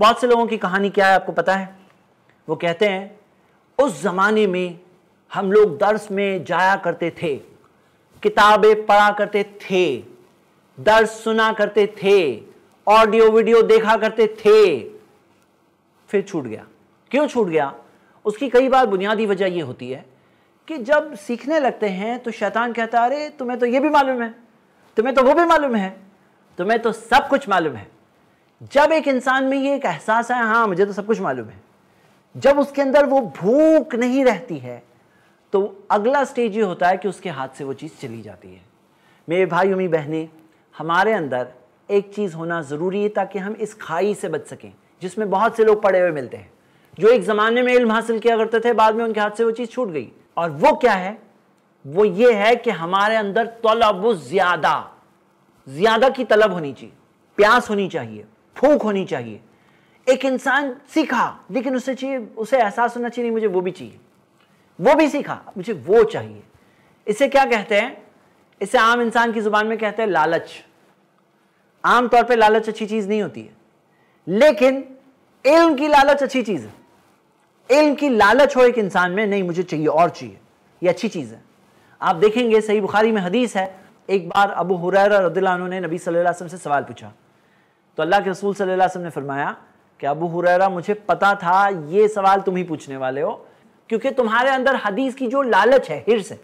बहुत से लोगों की कहानी क्या है आपको पता है वो कहते हैं उस ज़माने में हम लोग दर्स में जाया करते थे किताबें पढ़ा करते थे दर्स सुना करते थे ऑडियो वीडियो देखा करते थे फिर छूट गया क्यों छूट गया उसकी कई बार बुनियादी वजह यह होती है कि जब सीखने लगते हैं तो शैतान कहता है अरे तुम्हें तो ये भी मालूम है तुम्हें तो वो भी मालूम है तुम्हें तो सब कुछ मालूम है जब एक इंसान में ये एक एहसास है हाँ मुझे तो सब कुछ मालूम है जब उसके अंदर वो भूख नहीं रहती है तो अगला स्टेज ये होता है कि उसके हाथ से वो चीज़ चली जाती है मेरे भाई उम्मी बहनें हमारे अंदर एक चीज़ होना ज़रूरी है ताकि हम इस खाई से बच सकें जिसमें बहुत से लोग पड़े हुए मिलते हैं जो एक ज़माने में इल्म हासिल किया करते थे बाद में उनके हाथ से वो चीज़ छूट गई और वो क्या है वो ये है कि हमारे अंदर तलब ज़्यादा ज़्यादा की तलब होनी चाहिए प्यास होनी चाहिए फूक होनी चाहिए एक इंसान सीखा लेकिन उसे चाहिए उसे एहसास होना चाहिए नहीं मुझे वो भी चाहिए वो भी सीखा मुझे वो चाहिए इसे क्या कहते हैं इसे आम इंसान की जुबान में कहते हैं लालच आम तौर पे लालच अच्छी चीज़ नहीं होती है लेकिन इल्म की लालच अच्छी चीज़ है इल्म की लालच हो एक इंसान में नहीं मुझे चाहिए और चाहिए ये अच्छी चीज़ है आप देखेंगे सही बुखारी में हदीस है एक बार अबू हुरैरा रदिल्ला ने नबी सल्लल्लाहु अलैहि वसल्लम से सवाल पूछा तो अल्लाह के रसूल सल्लल्लाहु अलैहि वसल्लम ने फरमाया कि अबू हुररा मुझे पता था ये सवाल तुम ही पूछने वाले हो क्योंकि तुम्हारे अंदर हदीस की जो लालच है हिरस है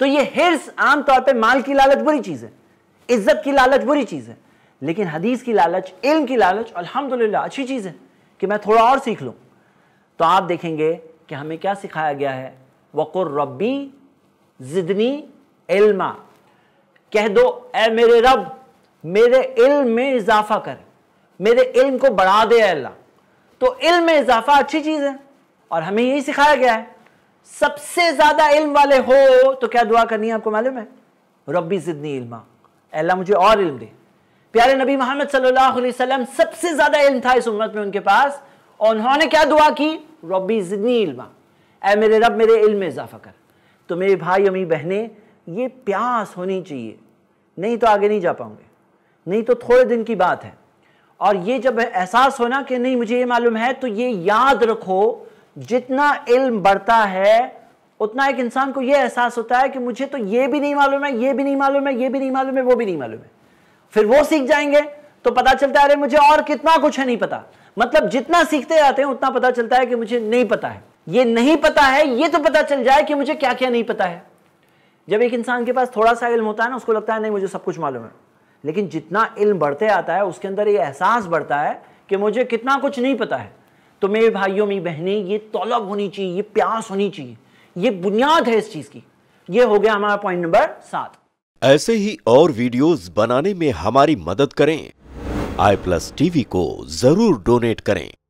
तो ये हिरस आमतौर पर माल की लालच बुरी चीज़ है इज्जत की लालच बुरी चीज़ है लेकिन हदीस की लालच इल्म की लालच अल्हम्दुलिल्लाह अच्छी चीज़ है कि मैं थोड़ा और सीख लूँ तो आप देखेंगे कि हमें क्या सिखाया गया है वक़ुर रब्बी ज़िदनी इल्मा कह दो ए मेरे रब मेरे इल्म में इजाफा करे मेरे इल्म को बढ़ा दे अल्लाह तो इल्म में इजाफा अच्छी चीज़ है और हमें यही सिखाया गया है सबसे ज़्यादा इल्म वाले हो तो क्या दुआ करनी है आपको मालूम है रब्बी ज़िदनी इल्मा अल्लाह मुझे और इल्म दे प्यारे नबी मोहम्मद सल्लल्लाहु अलैहि वसल्लम सबसे ज़्यादा इल्म था इस उम्मत में उनके पास और उन्होंने क्या दुआ की रब्बी ज़िदनी इल्मा ऐ मेरे रब मेरे इल्म में इजाफा कर तो मेरे भाई और मेरी बहनें ये प्यास होनी चाहिए नहीं तो आगे नहीं जा पाऊंगे नहीं तो थोड़े दिन की बात है और ये जब एहसास होना कि नहीं मुझे ये मालूम है तो ये याद रखो जितना इल्म बढ़ता है उतना एक इंसान को ये एहसास होता है कि मुझे तो ये भी नहीं मालूम है ये भी नहीं मालूम है ये भी नहीं मालूम है वो भी नहीं मालूम है फिर वो सीख जाएंगे तो पता चलता है अरे मुझे और कितना कुछ है नहीं पता मतलब जितना सीखते जाते हैं उतना पता चलता है कि मुझे नहीं पता है ये नहीं पता है ये तो पता चल जाए कि मुझे क्या क्या नहीं पता है जब एक इंसान के पास थोड़ा सा इल्म होता है ना उसको लगता है नहीं मुझे सब कुछ मालूम है लेकिन जितना इल्म बढ़ते आता है उसके अंदर ये एहसास बढ़ता है कि मुझे कितना कुछ नहीं पता है तो मेरे भाइयों मेरी बहनें ये तलब होनी चाहिए ये प्यास होनी चाहिए ये बुनियाद है इस चीज़ की ये हो गया हमारा पॉइंट नंबर सात ऐसे ही और वीडियोस बनाने में हमारी मदद करें आई प्लस टीवी को जरूर डोनेट करें